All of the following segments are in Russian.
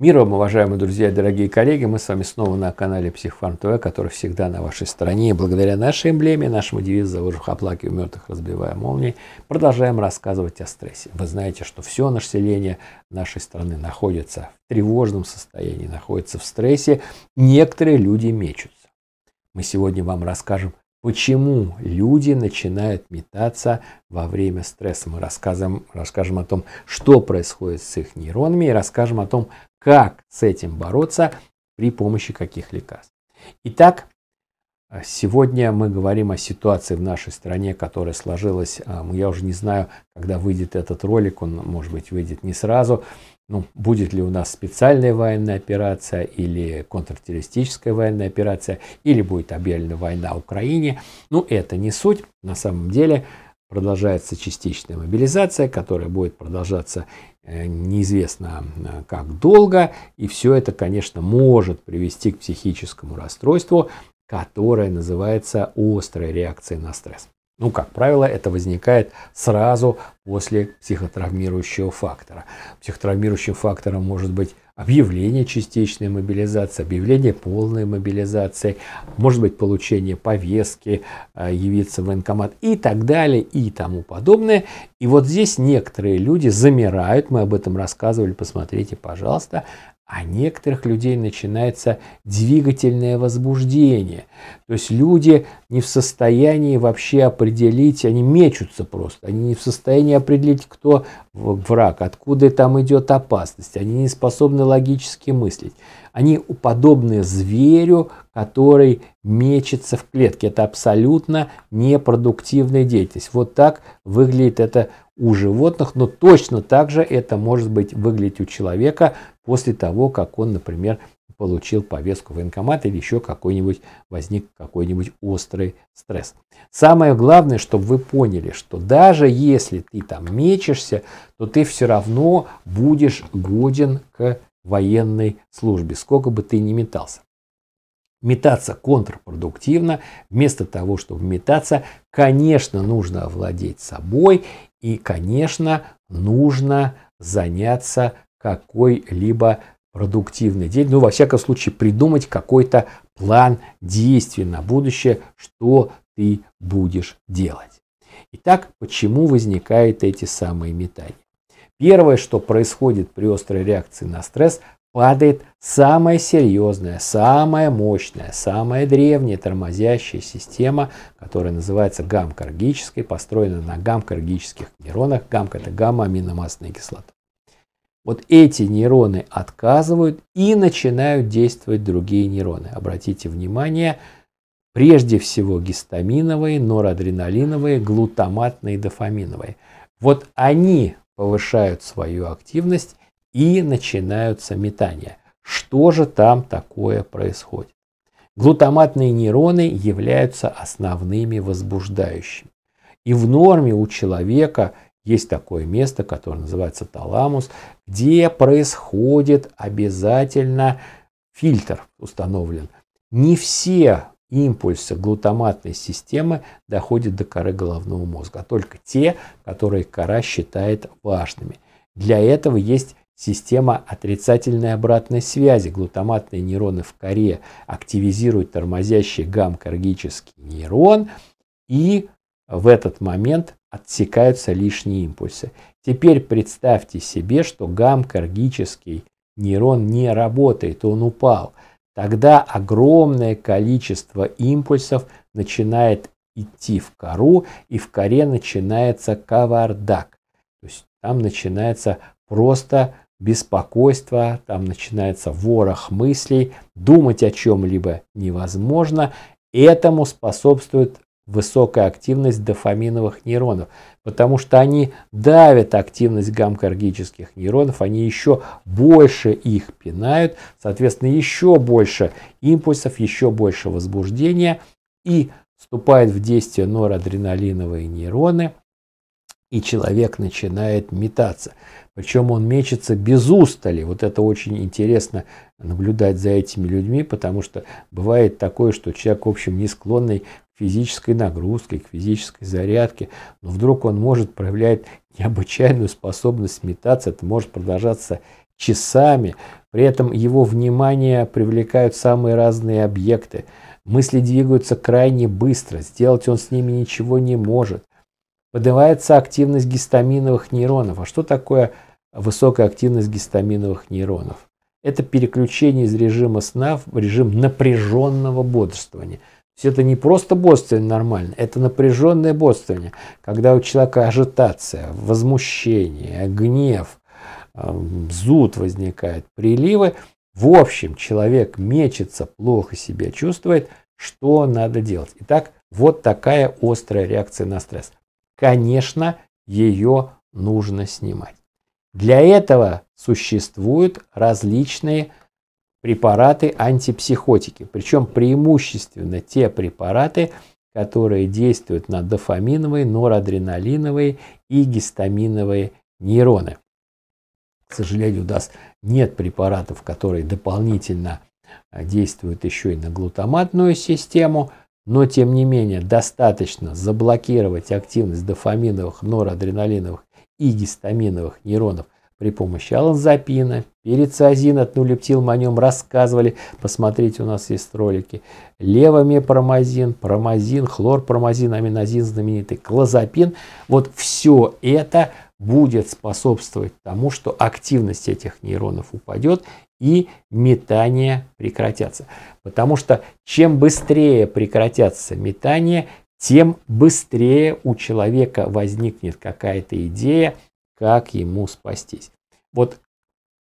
Мира вам, уважаемые друзья дорогие коллеги. Мы с вами снова на канале Психфарм ТВ, который всегда на вашей стороне. И благодаря нашей эмблеме, нашему девизу «За ложах оплакиваю мертвых, разбивая молнии», продолжаем рассказывать о стрессе. Вы знаете, что все население нашей страны находится в тревожном состоянии, находится в стрессе. Некоторые люди мечутся. Мы сегодня вам расскажем, Почему люди начинают метаться во время стресса? Мы расскажем, расскажем о том, что происходит с их нейронами и расскажем о том, как с этим бороться при помощи каких лекарств. Итак, э, сегодня мы говорим о ситуации в нашей стране, которая сложилась, э, ну, я уже не знаю, когда выйдет этот ролик, он, может быть, выйдет не сразу, ну, будет ли у нас специальная военная операция или контртеррористическая военная операция, или будет объявлена война Украине. Ну, это не суть. На самом деле, продолжается частичная мобилизация, которая будет продолжаться э, неизвестно э, как долго. И все это, конечно, может привести к психическому расстройству, которое называется острой реакцией на стресс. Ну, как правило, это возникает сразу после психотравмирующего фактора. Психотравмирующим фактором может быть объявление частичной мобилизации, объявление полной мобилизации, может быть, получение повестки, э, явиться в военкомат и так далее и тому подобное. И вот здесь некоторые люди замирают, мы об этом рассказывали, посмотрите, пожалуйста, а некоторых людей начинается двигательное возбуждение. То есть люди не в состоянии вообще определить, они мечутся просто, они не в состоянии определить, кто враг, откуда там идет опасность, они не способны логически мыслить. Они подобны зверю, который мечется в клетке. Это абсолютно непродуктивная деятельность. Вот так выглядит это у животных, но точно так же это может быть выглядеть у человека после того, как он, например, получил повестку в военкомат или еще какой-нибудь возник какой-нибудь острый стресс. Самое главное, чтобы вы поняли, что даже если ты там мечешься, то ты все равно будешь годен к военной службе, сколько бы ты ни метался. Метаться контрпродуктивно. Вместо того, чтобы метаться, конечно, нужно овладеть собой и, конечно, нужно заняться какой-либо продуктивной деятельностью. Ну, во всяком случае, придумать какой-то план действий на будущее, что ты будешь делать. Итак, почему возникают эти самые метания? Первое, что происходит при острой реакции на стресс, падает самая серьезная, самая мощная, самая древняя тормозящая система, которая называется гамкаргической, построена на гамкаргических нейронах. Гамка – это гамма-аминомасная кислота. Вот эти нейроны отказывают и начинают действовать другие нейроны. Обратите внимание, прежде всего гистаминовые, норадреналиновые, глутаматные, дофаминовые. Вот они повышают свою активность и начинаются метания. Что же там такое происходит? Глутаматные нейроны являются основными возбуждающими. И в норме у человека есть такое место, которое называется таламус, где происходит обязательно фильтр установлен. Не все импульсы глутаматной системы доходят до коры головного мозга, а только те, которые кора считает важными. Для этого есть Система отрицательной обратной связи. Глутаматные нейроны в коре активизируют тормозящий гамкаргический нейрон и в этот момент отсекаются лишние импульсы. Теперь представьте себе, что гамкаргический нейрон не работает, он упал. Тогда огромное количество импульсов начинает идти в кору, и в коре начинается кавардак. То есть там начинается просто беспокойство, там начинается ворох мыслей, думать о чем-либо невозможно. Этому способствует высокая активность дофаминовых нейронов, потому что они давят активность гамкаргических нейронов, они еще больше их пинают, соответственно, еще больше импульсов, еще больше возбуждения, и вступают в действие норадреналиновые нейроны, и человек начинает метаться. Причем он мечется без устали. Вот это очень интересно наблюдать за этими людьми, потому что бывает такое, что человек, в общем, не склонный к физической нагрузке, к физической зарядке, но вдруг он может проявлять необычайную способность метаться. Это может продолжаться часами. При этом его внимание привлекают самые разные объекты. Мысли двигаются крайне быстро, сделать он с ними ничего не может. Поднимается активность гистаминовых нейронов. А что такое высокая активность гистаминовых нейронов? Это переключение из режима сна в режим напряженного бодрствования. То есть это не просто бодрствование нормально, это напряженное бодрствование, когда у человека ажитация, возмущение, гнев, зуд возникает, приливы. В общем, человек мечется, плохо себя чувствует, что надо делать. Итак, вот такая острая реакция на стресс конечно, ее нужно снимать. Для этого существуют различные препараты антипсихотики, причем преимущественно те препараты, которые действуют на дофаминовые, норадреналиновые и гистаминовые нейроны. К сожалению, у нас нет препаратов, которые дополнительно а, действуют еще и на глутаматную систему – но тем не менее достаточно заблокировать активность дофаминовых, норадреналиновых и гистаминовых нейронов при помощи аланзапина, перицазин, этнулептилм о нем рассказывали, посмотрите, у нас есть ролики, левомепромазин, промазин, хлорпромазин, аминозин знаменитый, клозапин. Вот все это – будет способствовать тому, что активность этих нейронов упадет и метания прекратятся. Потому что чем быстрее прекратятся метания, тем быстрее у человека возникнет какая-то идея, как ему спастись. Вот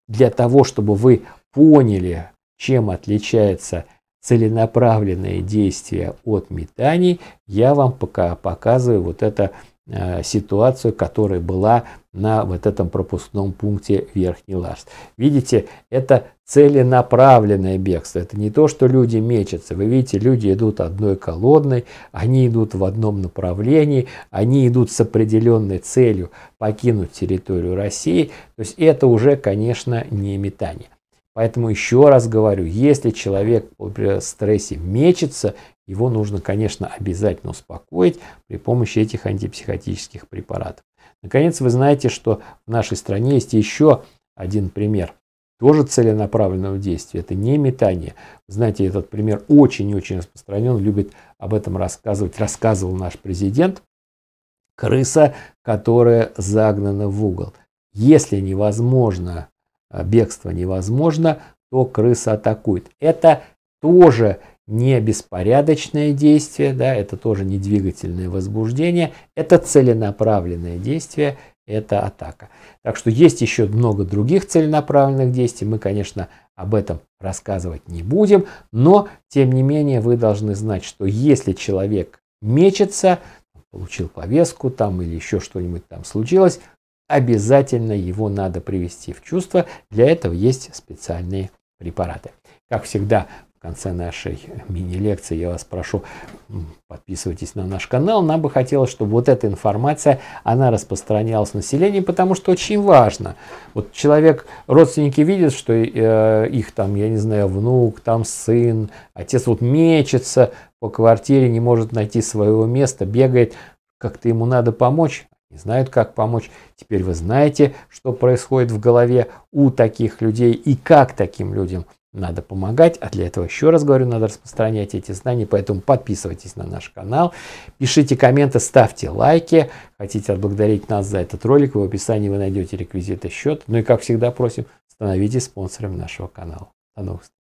для того, чтобы вы поняли, чем отличается целенаправленное действие от метаний, я вам пока показываю вот это Э, ситуацию, которая была на вот этом пропускном пункте Верхний Ларс. Видите, это целенаправленное бегство. Это не то, что люди мечутся. Вы видите, люди идут одной колонной, они идут в одном направлении, они идут с определенной целью покинуть территорию России. То есть это уже, конечно, не метание. Поэтому еще раз говорю, если человек при стрессе мечется, его нужно, конечно, обязательно успокоить при помощи этих антипсихотических препаратов. Наконец, вы знаете, что в нашей стране есть еще один пример тоже целенаправленного действия. Это не метание. Знаете, этот пример очень-очень распространен, любит об этом рассказывать, рассказывал наш президент. Крыса, которая загнана в угол. Если невозможно а, бегство невозможно, то крыса атакует. Это тоже не беспорядочное действие, да, это тоже не двигательное возбуждение, это целенаправленное действие, это атака. Так что есть еще много других целенаправленных действий, мы, конечно, об этом рассказывать не будем, но, тем не менее, вы должны знать, что если человек мечется, получил повестку там или еще что-нибудь там случилось, обязательно его надо привести в чувство. Для этого есть специальные препараты. Как всегда, в конце нашей мини-лекции я вас прошу, подписывайтесь на наш канал. Нам бы хотелось, чтобы вот эта информация, она распространялась населению, потому что очень важно. Вот человек, родственники видят, что э, их там, я не знаю, внук, там сын, отец вот мечется по квартире, не может найти своего места, бегает, как-то ему надо помочь, не знают, как помочь. Теперь вы знаете, что происходит в голове у таких людей и как таким людям надо помогать. А для этого, еще раз говорю, надо распространять эти знания. Поэтому подписывайтесь на наш канал, пишите комменты, ставьте лайки. Хотите отблагодарить нас за этот ролик, в описании вы найдете реквизиты счет. Ну и, как всегда, просим, становитесь спонсором нашего канала. До новых встреч.